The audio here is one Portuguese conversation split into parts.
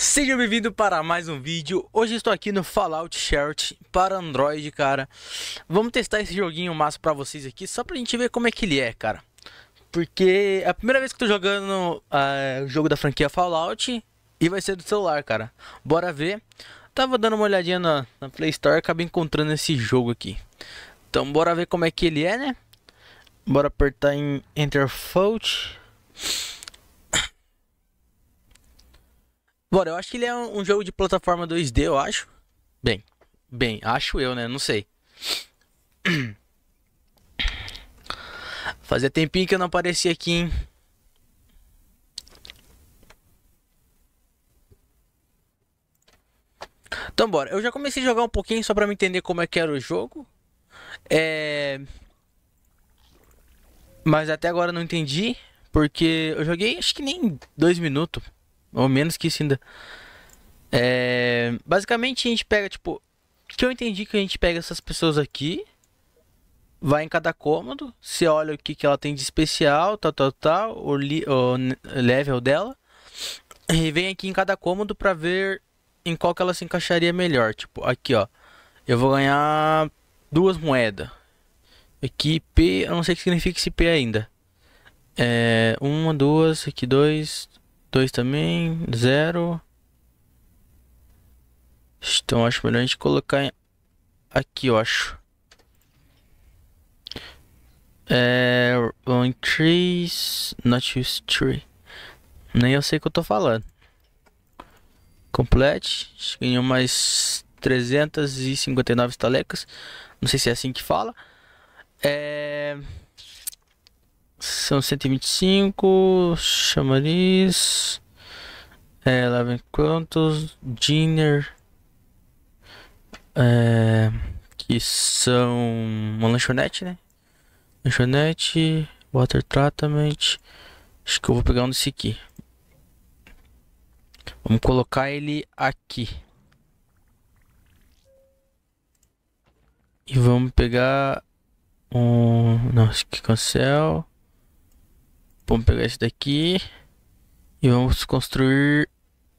Seja bem-vindo para mais um vídeo. Hoje estou aqui no Fallout Shirt para Android, cara. Vamos testar esse joguinho massa para vocês aqui, só para a gente ver como é que ele é, cara. Porque é a primeira vez que estou jogando uh, o jogo da franquia Fallout e vai ser do celular, cara. Bora ver. Tava dando uma olhadinha na, na Play Store e acabei encontrando esse jogo aqui. Então bora ver como é que ele é, né? Bora apertar em Enter Fault. Bora, eu acho que ele é um jogo de plataforma 2D, eu acho. Bem, bem, acho eu, né? Não sei. Fazia tempinho que eu não aparecia aqui, hein? Então bora, eu já comecei a jogar um pouquinho só pra me entender como é que era o jogo. É... Mas até agora não entendi, porque eu joguei acho que nem dois minutos. Ou menos que isso ainda. É, basicamente a gente pega, tipo. Que eu entendi que a gente pega essas pessoas aqui. Vai em cada cômodo. Você olha o que, que ela tem de especial. Tal, tal, tal. O, li, o level dela. E vem aqui em cada cômodo pra ver em qual que ela se encaixaria melhor. Tipo, aqui ó. Eu vou ganhar duas moedas. Aqui P, eu não sei o que significa esse P ainda. É, uma, duas, aqui dois, 2 também, 0. Então acho melhor a gente colocar aqui, eu acho. É, on trees, not use tree. Nem eu sei o que eu tô falando. Complete, ganhou mais 359 estalecas. Não sei se é assim que fala. É... São 125, chamariz. É, lá vem quantos? Dinner. É, que são uma lanchonete, né? Lanchonete, water treatment. Acho que eu vou pegar um desse aqui. Vamos colocar ele aqui. E vamos pegar um. Não, acho que cancel. Vamos pegar esse daqui. E vamos construir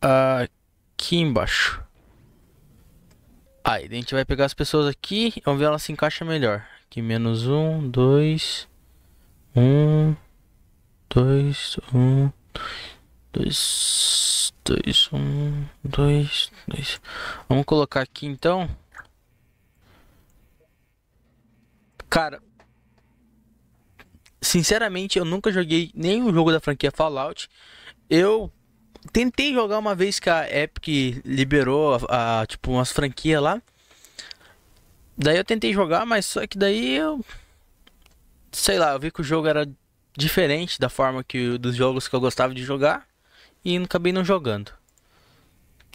aqui embaixo. Aí, a gente vai pegar as pessoas aqui. Vamos ver ela se encaixa melhor. Aqui, menos um, dois... Um... Dois... Um... Dois... Dois... Um... Dois... Dois... Vamos colocar aqui, então. Cara, sinceramente, eu nunca joguei nenhum jogo da franquia Fallout. Eu tentei jogar uma vez que a Epic liberou a, a tipo umas franquias lá. Daí eu tentei jogar, mas só que daí eu sei lá, eu vi que o jogo era diferente da forma que dos jogos que eu gostava de jogar e acabei não jogando.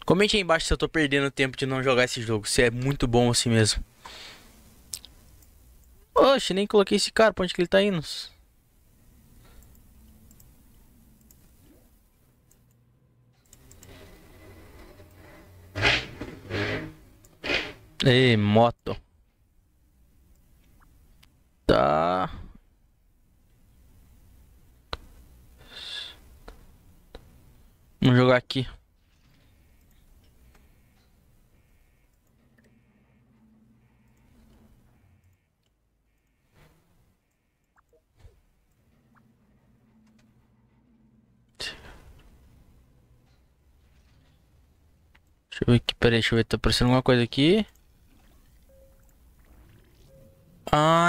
Comente aí embaixo se eu tô perdendo tempo de não jogar esse jogo, se é muito bom assim mesmo. Oxe, nem coloquei esse cara, pra onde que ele tá indo? E moto. Tá. Vamos jogar aqui. Deixa eu ver aqui, peraí, deixa eu ver, tá aparecendo alguma coisa aqui.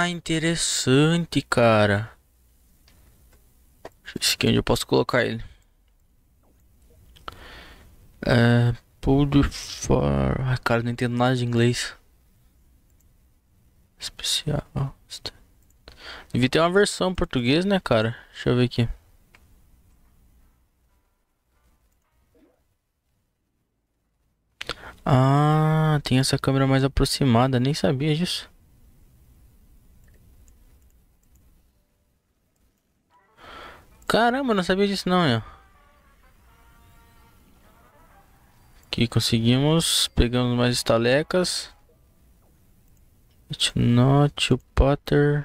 interessante, cara. Deixa eu ver aqui onde eu posso colocar ele. É... Pulled for... Ai, cara, não entendo nada de inglês. Especial. Devia ter uma versão portuguesa, né, cara? Deixa eu ver aqui. Ah, tem essa câmera mais aproximada, nem sabia disso. Caramba, não sabia disso não, eu. Aqui conseguimos. Pegamos mais estalecas. It's not o Potter.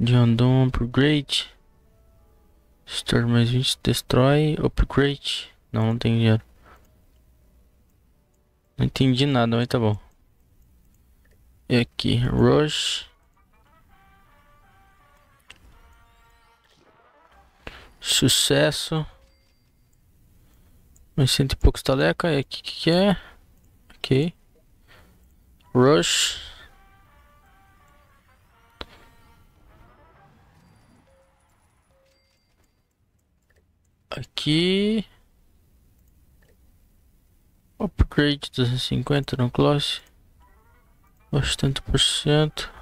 Diandon upgrade. Store mais 20. Destrói. Upgrade. Não, não tem dinheiro. Não entendi nada, mas tá bom. E aqui, Rush. Sucesso. Mais cento e poucos taleca. É aqui que é. Ok. Rush. Aqui. Upgrade 250 no close Bastante por cento.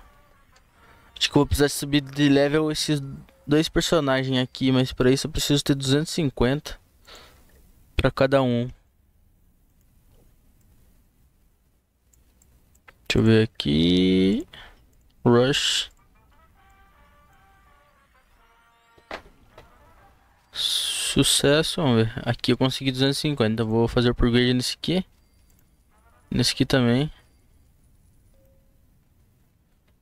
Acho que vou precisar subir de level esses dois personagens aqui, mas para isso eu preciso ter 250 para cada um. Deixa eu ver aqui. Rush. Sucesso, vamos ver. Aqui eu consegui 250, então vou fazer o upgrade nesse aqui. Nesse aqui também.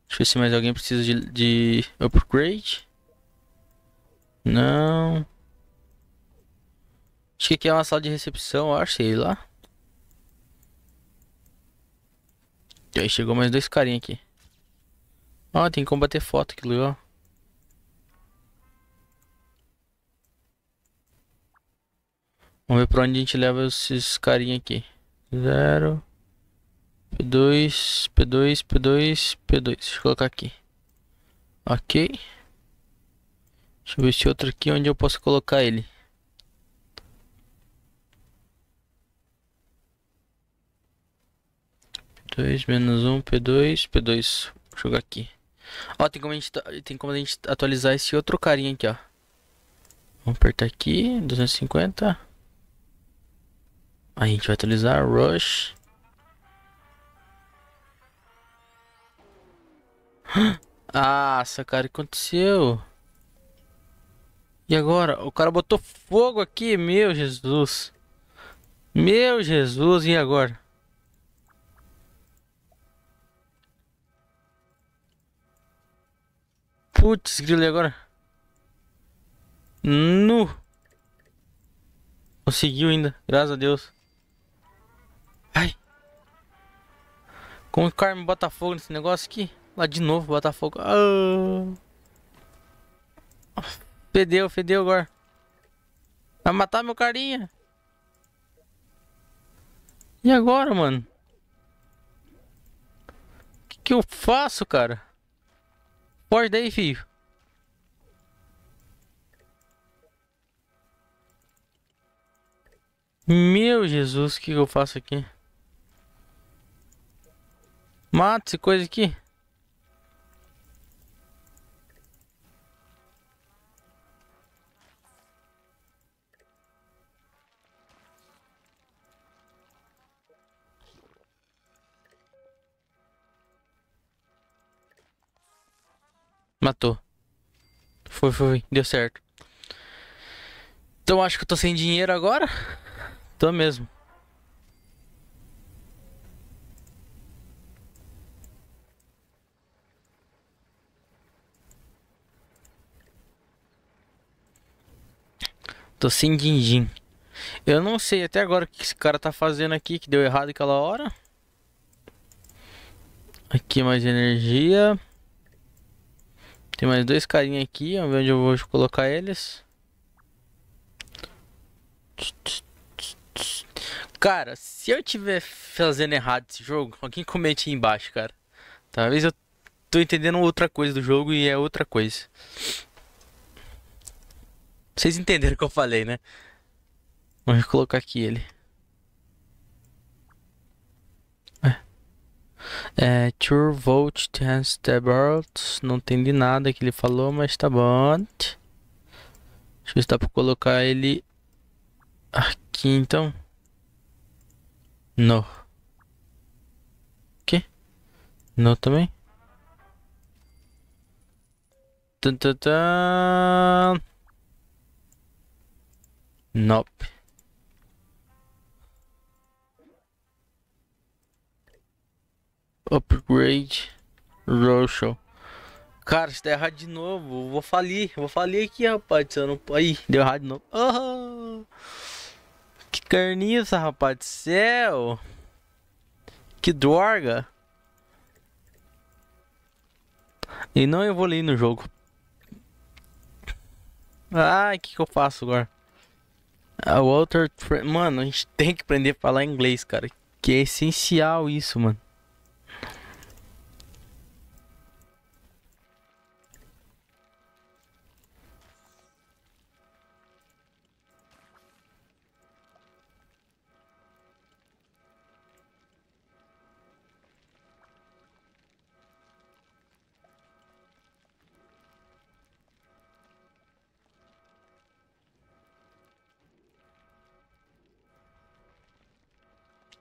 Deixa eu ver se mais alguém precisa de, de upgrade. Não. Acho que aqui é uma sala de recepção, eu sei lá. E aí chegou mais dois carinha aqui. Ó, ah, tem como bater foto, que ó. Vamos ver pra onde a gente leva esses carinha aqui. Zero. P2, P2, P2, P2. Deixa eu colocar aqui. Ok. Deixa eu ver esse outro aqui é onde eu posso colocar ele. P2, menos 1, P2, P2. Vou jogar aqui. Ó, tem como, a gente, tem como a gente atualizar esse outro carinha aqui, ó. Vamos apertar aqui, 250. Aí a gente vai atualizar, Rush. Ah, cara, o que aconteceu? E agora? O cara botou fogo aqui, meu Jesus. Meu Jesus, e agora? Putz, grilo, e agora? Nu! Conseguiu ainda, graças a Deus. Ai! Como o cara me bota fogo nesse negócio aqui? Lá de novo, fogo. Ah. Fedeu, fedeu agora. Vai matar meu carinha. E agora, mano? O que, que eu faço, cara? Pode daí, filho. Meu Jesus, o que, que eu faço aqui? Mata esse coisa aqui. Matou. Foi, foi, deu certo. Então acho que eu tô sem dinheiro agora? Tô mesmo. Tô sem din-din. Eu não sei até agora o que esse cara tá fazendo aqui, que deu errado aquela hora. Aqui mais energia. Tem mais dois carinha aqui, onde eu vou colocar eles. Cara, se eu tiver fazendo errado esse jogo, alguém comente aí embaixo, cara. Talvez eu tô entendendo outra coisa do jogo e é outra coisa. Vocês entenderam o que eu falei, né? Vamos colocar aqui ele. É, Tour Volt Transtabert. Não entendi nada que ele falou, mas tá bom. Deixa eu estar por colocar ele aqui então. No. Que? No também? Tan, tan, tan. Nope. Upgrade Rochel. Cara, se der errado de novo, eu vou falir. Eu vou falir aqui, rapaz. Se eu não... Aí, deu errado de novo. Oh! Que carniça, rapaz do céu. Que droga. E não evolui no jogo. Ai, ah, que que eu faço agora? A ah, Walter... Mano, a gente tem que aprender a falar inglês, cara. Que é essencial isso, mano.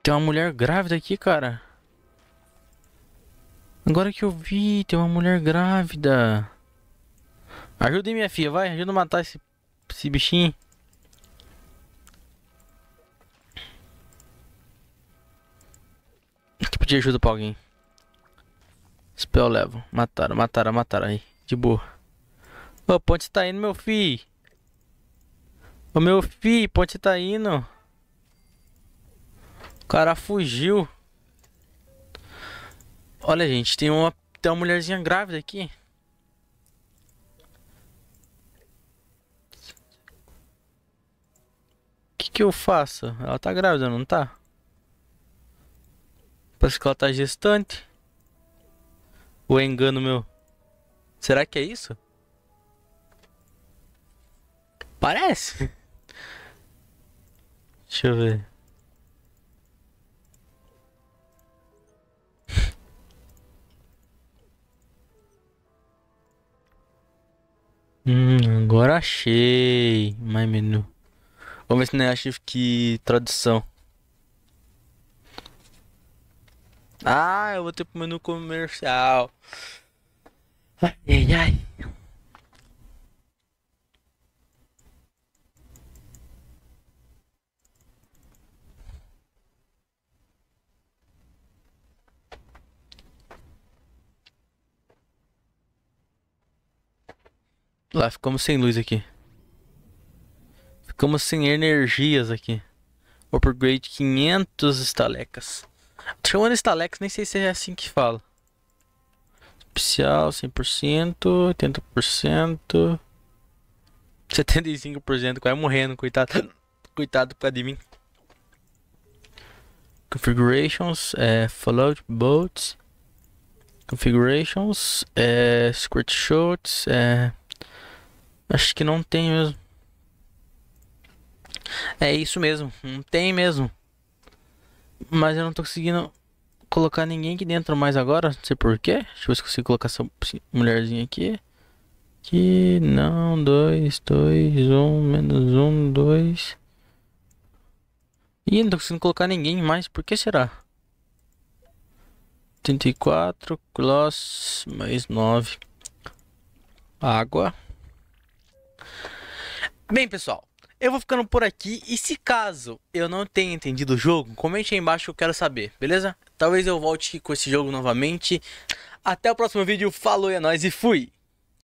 Tem uma mulher grávida aqui, cara. Agora que eu vi, tem uma mulher grávida. Ajudem minha filha, vai. Ajuda a matar esse, esse bichinho. Que pedir ajuda pra alguém. Spell levo. Mataram, mataram, mataram aí. De boa. Ô, ponte tá indo, meu filho. Ô, meu filho, ponte tá indo cara fugiu. Olha, gente, tem uma, tem uma mulherzinha grávida aqui. O que, que eu faço? Ela tá grávida, não tá? Parece que ela tá gestante. Ou é engano meu? Será que é isso? Parece. Deixa eu ver. Hum, agora achei. Mais menu. Vamos ver se não é shift que tradução. Ah, eu vou ter pro menu comercial. Ai, ai. Lá, ficamos sem luz aqui. Ficamos sem energias aqui. Upgrade 500 estalecas. chamando estalecas, nem sei se é assim que fala. Especial 100%, 80%, 75%. Quase morrendo, coitado. coitado pra de mim. Configurations, é, Fallout Boats. Configurations, é, Squirt Shots, é... Acho que não tem mesmo. É isso mesmo, não tem mesmo. Mas eu não tô conseguindo colocar ninguém aqui dentro mais agora, não sei porquê. Deixa eu ver se consigo colocar essa mulherzinha aqui. Que não, dois, dois, um, menos um, dois. Ih, não tô conseguindo colocar ninguém mais, por que será? 34, gloss, mais 9. Água. Bem, pessoal, eu vou ficando por aqui. E se caso eu não tenha entendido o jogo, comente aí embaixo que eu quero saber, beleza? Talvez eu volte com esse jogo novamente. Até o próximo vídeo. Falou, é nóis e fui!